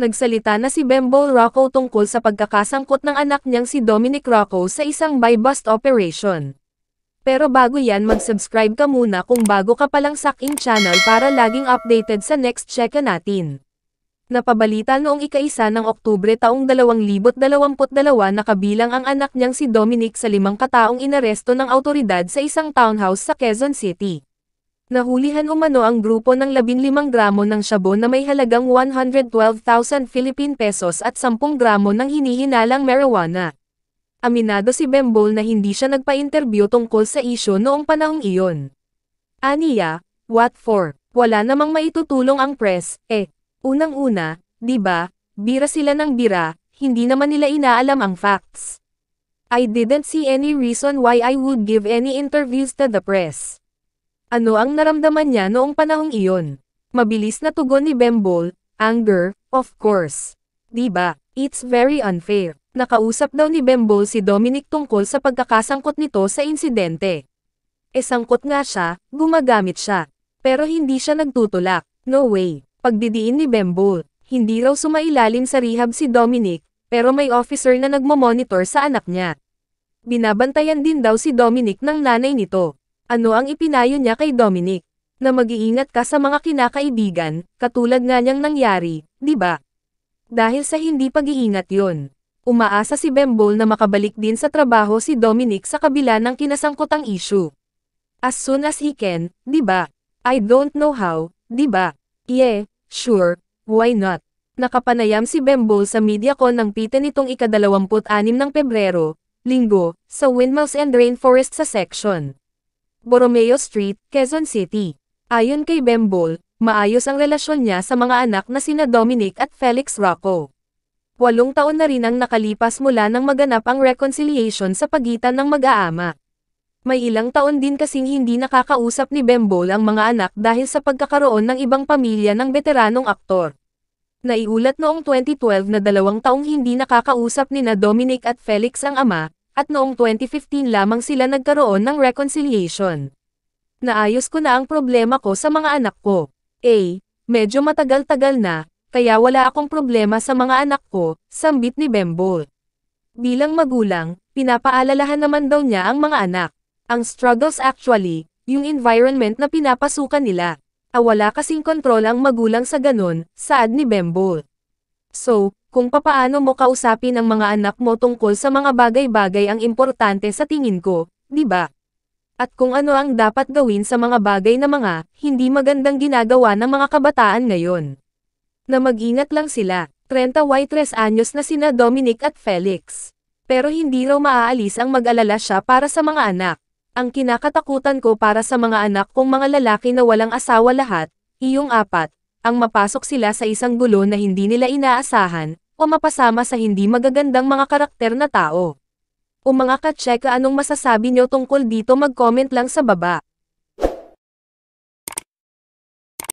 nagsalita na si Bembol Rocco tungkol sa pagkakasangkot ng anak niyang si Dominic Rocco sa isang buy-bust operation. Pero bago yan mag-subscribe ka muna kung bago ka palang sa aking channel para laging updated sa next check natin. Napabalita noong ikaisa ng Oktubre taong 2022 na kabilang ang anak niyang si Dominic sa limang kataong inaresto ng autoridad sa isang townhouse sa Quezon City. Nahulihan umano ang grupo ng 15 gramo ng shabu na may halagang 112,000 Philippine pesos at 10 gramo ng hinihinalang marijuana. Aminado si Bembol na hindi siya nagpa-interview tungkol sa isyo noong panahong iyon. Aniya, what for? Wala namang maitutulong ang press, eh. Unang-una, di ba, bira sila ng bira, hindi naman nila inaalam ang facts. I didn't see any reason why I would give any interviews to the press. Ano ang naramdaman niya noong panahong iyon? Mabilis na tugon ni Bembol, anger, of course. Diba, it's very unfair. Nakausap daw ni Bembol si Dominic tungkol sa pagkakasangkot nito sa insidente. E sangkot nga siya, gumagamit siya. Pero hindi siya nagtutulak, no way. Pagdidiin ni Bembol, hindi raw sumailalim sa rehab si Dominic, pero may officer na nagmamonitor sa anak niya. Binabantayan din daw si Dominic ng nanay nito. Ano ang ipinayo niya kay Dominic? Na mag-iingat ka sa mga kinakaibigan, katulad nga niyang nangyari, di ba? Dahil sa hindi pag-iingat yon. Umaasa si Bembol na makabalik din sa trabaho si Dominic sa kabila ng kinasangkotang issue. As soon as he can, di ba? I don't know how, di ba? Yeah, sure, why not? Nakapanayam si Bembol sa media MediaCon ng pita nitong ikadalawamput-anim ng Pebrero, linggo, sa Windmills and Rainforest sa section. Borromeo Street, Quezon City. Ayon kay Bembol, maayos ang relasyon niya sa mga anak na sina Dominic at Felix Rocco. Walong taon na rin ang nakalipas mula nang maganap ang reconciliation sa pagitan ng mag-aama. May ilang taon din kasing hindi nakakausap ni Bembol ang mga anak dahil sa pagkakaroon ng ibang pamilya ng veteranong aktor. Naiulat noong 2012 na dalawang taong hindi nakakausap ni na Dominic at Felix ang ama, at noong 2015 lamang sila nagkaroon ng reconciliation. Naayos ko na ang problema ko sa mga anak ko. A. Medyo matagal-tagal na, kaya wala akong problema sa mga anak ko, sambit ni Bembol. Bilang magulang, pinapaalalahan naman daw niya ang mga anak. Ang struggles actually, yung environment na pinapasukan nila. Awala ah, kasing kontrol ang magulang sa ganun, saad ni Bembol. So, kung papaano mo kausapin ang mga anak mo tungkol sa mga bagay-bagay ang importante sa tingin ko, di ba? At kung ano ang dapat gawin sa mga bagay na mga, hindi magandang ginagawa ng mga kabataan ngayon. Na mag-ingat lang sila, 30 y 3 anyos na sina Dominic at Felix. Pero hindi raw maaalis ang mag-alala siya para sa mga anak. Ang kinakatakutan ko para sa mga anak kong mga lalaki na walang asawa lahat, iyong apat, ang mapasok sila sa isang gulo na hindi nila inaasahan, o mapasama sa hindi magagandang mga karakter na tao. O mga ka-check anong masasabi nyo tungkol dito mag-comment lang sa baba.